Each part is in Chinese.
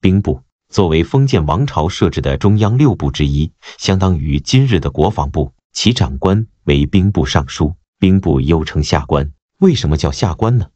兵部作为封建王朝设置的中央六部之一，相当于今日的国防部，其长官为兵部尚书。兵部又称下官，为什么叫下官呢？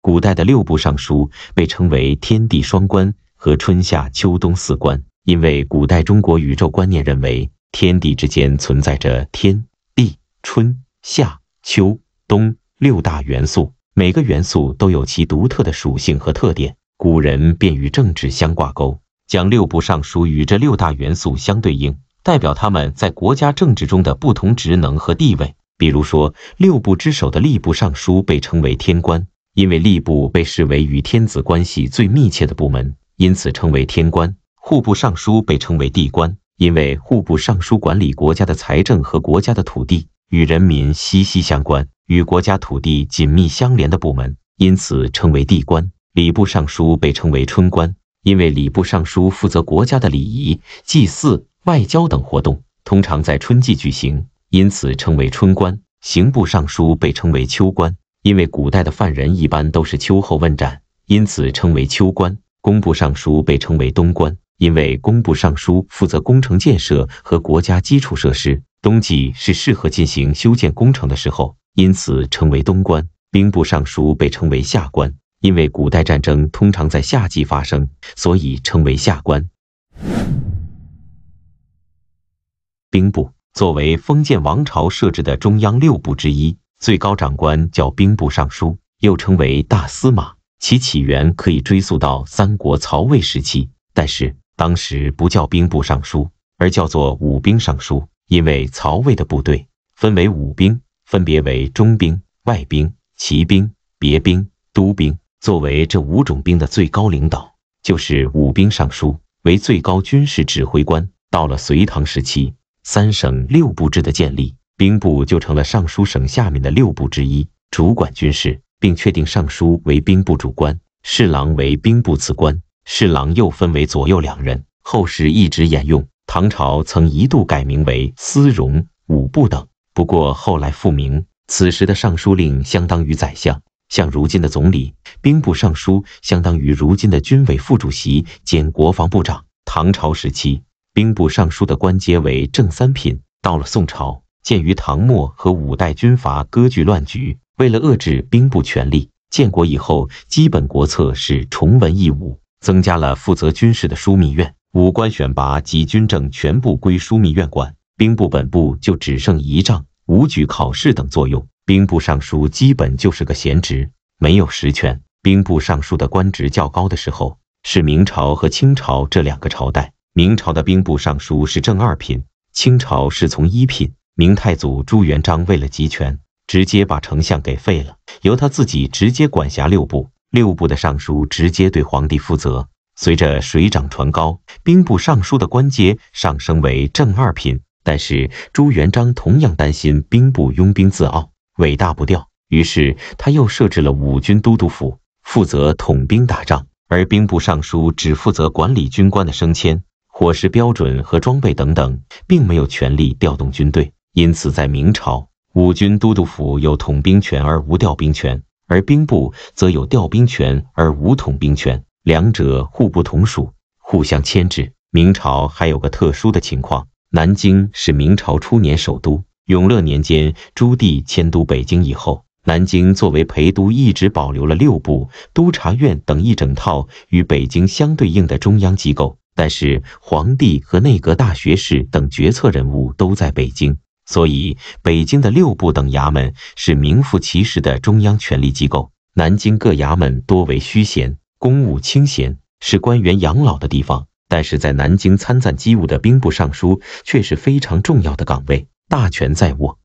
古代的六部尚书被称为天地双官和春夏秋冬四官，因为古代中国宇宙观念认为天地之间存在着天地、春夏秋冬六大元素。每个元素都有其独特的属性和特点，古人便与政治相挂钩，将六部尚书与这六大元素相对应，代表他们在国家政治中的不同职能和地位。比如说，六部之首的吏部尚书被称为天官，因为吏部被视为与天子关系最密切的部门，因此称为天官。户部尚书被称为地官，因为户部尚书管理国家的财政和国家的土地，与人民息息相关。与国家土地紧密相连的部门，因此称为地官。礼部尚书被称为春官，因为礼部尚书负责国家的礼仪、祭祀、外交等活动，通常在春季举行，因此称为春官。刑部尚书被称为秋官，因为古代的犯人一般都是秋后问斩，因此称为秋官。工部尚书被称为冬官，因为工部尚书负责工程建设和国家基础设施，冬季是适合进行修建工程的时候。因此称为东关，兵部尚书被称为下官，因为古代战争通常在夏季发生，所以称为下官。兵部作为封建王朝设置的中央六部之一，最高长官叫兵部尚书，又称为大司马。其起源可以追溯到三国曹魏时期，但是当时不叫兵部尚书，而叫做武兵尚书，因为曹魏的部队分为武兵。分别为中兵、外兵、骑兵、别兵、都兵。作为这五种兵的最高领导，就是武兵尚书，为最高军事指挥官。到了隋唐时期，三省六部制的建立，兵部就成了尚书省下面的六部之一，主管军事，并确定尚书为兵部主官，侍郎为兵部次官。侍郎又分为左右两人，后世一直沿用。唐朝曾一度改名为司戎、武部等。不过后来复明，此时的尚书令相当于宰相，像如今的总理。兵部尚书相当于如今的军委副主席兼国防部长。唐朝时期，兵部尚书的官阶为正三品。到了宋朝，鉴于唐末和五代军阀割据乱局，为了遏制兵部权力，建国以后基本国策是崇文抑武，增加了负责军事的枢密院，武官选拔及军政全部归枢密院管。兵部本部就只剩仪仗、武举考试等作用，兵部尚书基本就是个闲职，没有实权。兵部尚书的官职较高的时候，是明朝和清朝这两个朝代。明朝的兵部尚书是正二品，清朝是从一品。明太祖朱元璋为了集权，直接把丞相给废了，由他自己直接管辖六部，六部的尚书直接对皇帝负责。随着水涨船高，兵部尚书的官阶上升为正二品。但是朱元璋同样担心兵部拥兵自傲、尾大不掉，于是他又设置了五军都督府，负责统兵打仗，而兵部尚书只负责管理军官的升迁、伙食标准和装备等等，并没有权力调动军队。因此，在明朝，五军都督府有统兵权而无调兵权，而兵部则有调兵权而无统兵权，两者互不同属，互相牵制。明朝还有个特殊的情况。南京是明朝初年首都。永乐年间，朱棣迁都北京以后，南京作为陪都，一直保留了六部、督察院等一整套与北京相对应的中央机构。但是，皇帝和内阁大学士等决策人物都在北京，所以北京的六部等衙门是名副其实的中央权力机构。南京各衙门多为虚衔，公务清闲，是官员养老的地方。但是在南京参赞机务的兵部尚书却是非常重要的岗位，大权在握。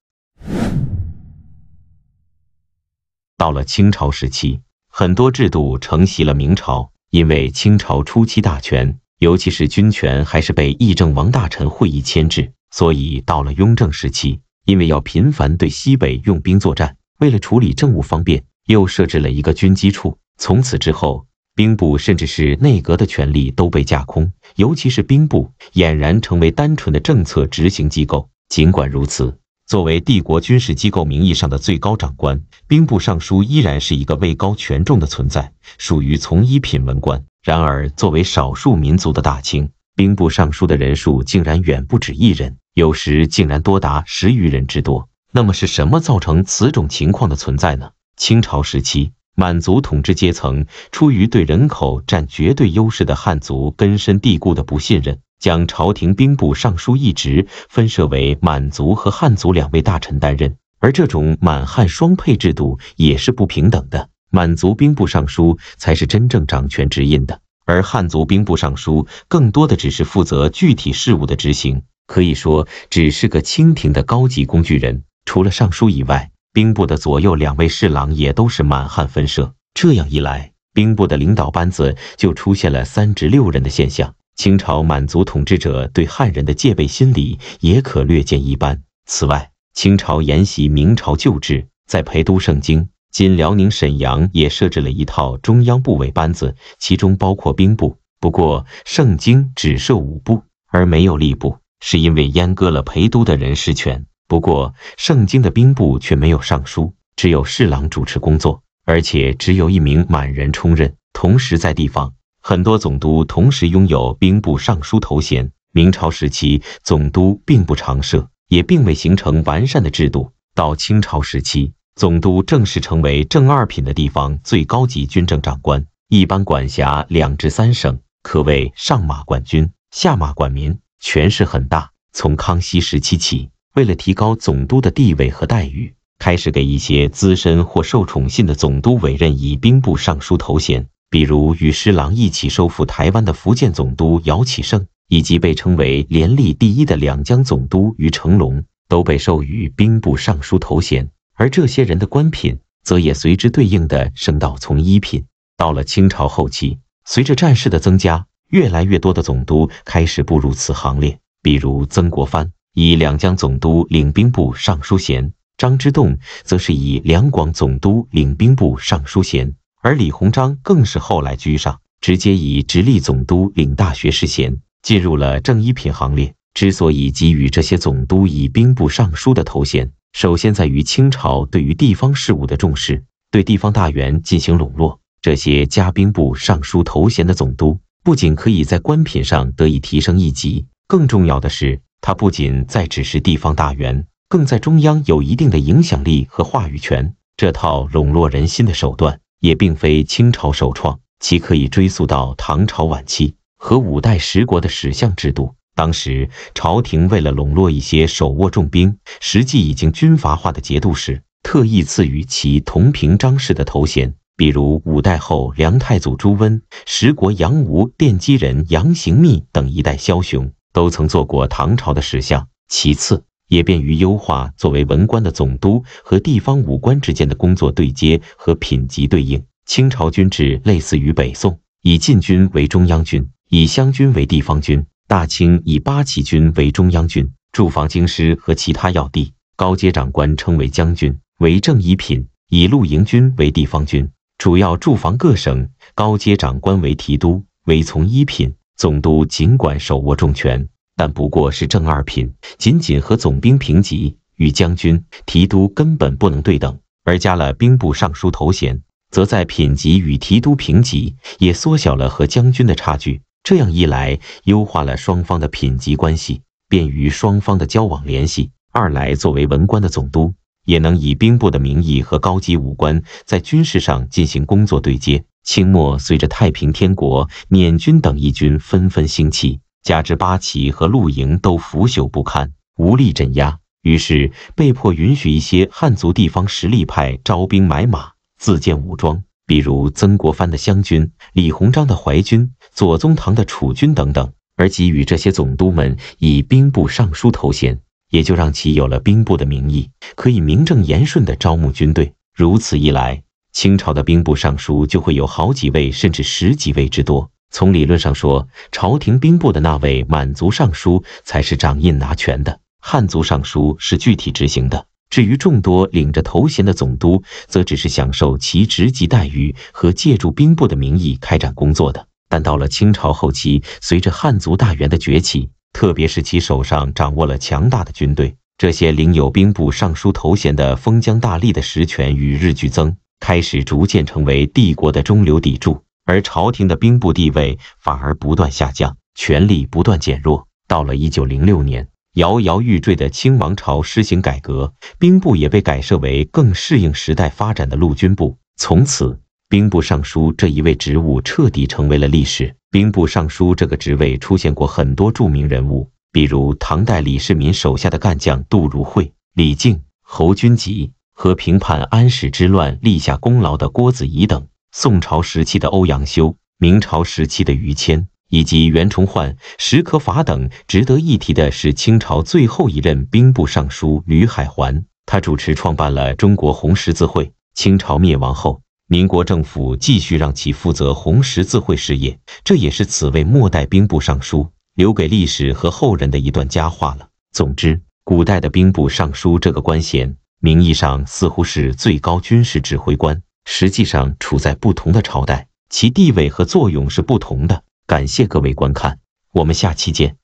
到了清朝时期，很多制度承袭了明朝。因为清朝初期大权，尤其是军权还是被议政王大臣会议牵制，所以到了雍正时期，因为要频繁对西北用兵作战，为了处理政务方便，又设置了一个军机处。从此之后。兵部甚至是内阁的权力都被架空，尤其是兵部，俨然成为单纯的政策执行机构。尽管如此，作为帝国军事机构名义上的最高长官，兵部尚书依然是一个位高权重的存在，属于从一品文官。然而，作为少数民族的大清，兵部尚书的人数竟然远不止一人，有时竟然多达十余人之多。那么，是什么造成此种情况的存在呢？清朝时期。满族统治阶层出于对人口占绝对优势的汉族根深蒂固的不信任，将朝廷兵部尚书一职分设为满族和汉族两位大臣担任。而这种满汉双配制度也是不平等的，满族兵部尚书才是真正掌权执印的，而汉族兵部尚书更多的只是负责具体事务的执行，可以说只是个清廷的高级工具人。除了尚书以外。兵部的左右两位侍郎也都是满汉分设，这样一来，兵部的领导班子就出现了三至六人的现象。清朝满族统治者对汉人的戒备心理也可略见一斑。此外，清朝沿袭明朝旧制，在陪都盛京（今辽宁沈阳）也设置了一套中央部委班子，其中包括兵部。不过，盛京只设五部，而没有吏部，是因为阉割了陪都的人事权。不过，圣京的兵部却没有尚书，只有侍郎主持工作，而且只有一名满人充任。同时，在地方，很多总督同时拥有兵部尚书头衔。明朝时期，总督并不常设，也并未形成完善的制度。到清朝时期，总督正式成为正二品的地方最高级军政长官，一般管辖两至三省，可谓上马管军，下马管民，权势很大。从康熙时期起。为了提高总督的地位和待遇，开始给一些资深或受宠信的总督委任以兵部尚书头衔，比如与施琅一起收复台湾的福建总督姚启圣，以及被称为连立第一的两江总督于成龙，都被授予兵部尚书头衔。而这些人的官品则也随之对应的升到从一品。到了清朝后期，随着战事的增加，越来越多的总督开始步入此行列，比如曾国藩。以两江总督领兵部尚书衔，张之洞则是以两广总督领兵部尚书衔，而李鸿章更是后来居上，直接以直隶总督领大学士衔，进入了正一品行列。之所以给予这些总督以兵部尚书的头衔，首先在于清朝对于地方事务的重视，对地方大员进行笼络。这些加兵部尚书头衔的总督，不仅可以在官品上得以提升一级，更重要的是。他不仅在只是地方大员，更在中央有一定的影响力和话语权。这套笼络人心的手段也并非清朝首创，其可以追溯到唐朝晚期和五代十国的史相制度。当时朝廷为了笼络一些手握重兵、实际已经军阀化的节度使，特意赐予其同平章事的头衔。比如五代后梁太祖朱温、十国杨吴奠基人杨行密等一代枭雄。都曾做过唐朝的史相，其次也便于优化作为文官的总督和地方武官之间的工作对接和品级对应。清朝军制类似于北宋，以禁军为中央军，以湘军为地方军。大清以八旗军为中央军，驻防京师和其他要地。高阶长官称为将军，为正一品；以陆营军为地方军，主要驻防各省。高阶长官为提督，为从一品。总督尽管手握重权，但不过是正二品，仅仅和总兵平级，与将军、提督根本不能对等。而加了兵部尚书头衔，则在品级与提督平级，也缩小了和将军的差距。这样一来，优化了双方的品级关系，便于双方的交往联系。二来，作为文官的总督，也能以兵部的名义和高级武官在军事上进行工作对接。清末，随着太平天国、捻军等义军纷纷兴起，加之八旗和露营都腐朽不堪，无力镇压，于是被迫允许一些汉族地方实力派招兵买马，自建武装，比如曾国藩的湘军、李鸿章的淮军、左宗棠的楚军等等，而给予这些总督们以兵部尚书头衔，也就让其有了兵部的名义，可以名正言顺地招募军队。如此一来。清朝的兵部尚书就会有好几位，甚至十几位之多。从理论上说，朝廷兵部的那位满族尚书才是掌印拿权的，汉族尚书是具体执行的。至于众多领着头衔的总督，则只是享受其职级待遇和借助兵部的名义开展工作的。但到了清朝后期，随着汉族大员的崛起，特别是其手上掌握了强大的军队，这些领有兵部尚书头衔的封疆大吏的实权与日俱增。开始逐渐成为帝国的中流砥柱，而朝廷的兵部地位反而不断下降，权力不断减弱。到了一九零六年，摇摇欲坠的清王朝施行改革，兵部也被改设为更适应时代发展的陆军部。从此，兵部尚书这一位职务彻底成为了历史。兵部尚书这个职位出现过很多著名人物，比如唐代李世民手下的干将杜如晦、李靖、侯君集。和平叛安史之乱立下功劳的郭子仪等，宋朝时期的欧阳修，明朝时期的于谦，以及袁崇焕、史可法等。值得一提的是，清朝最后一任兵部尚书吕海寰，他主持创办了中国红十字会。清朝灭亡后，民国政府继续让其负责红十字会事业，这也是此位末代兵部尚书留给历史和后人的一段佳话了。总之，古代的兵部尚书这个官衔。名义上似乎是最高军事指挥官，实际上处在不同的朝代，其地位和作用是不同的。感谢各位观看，我们下期见。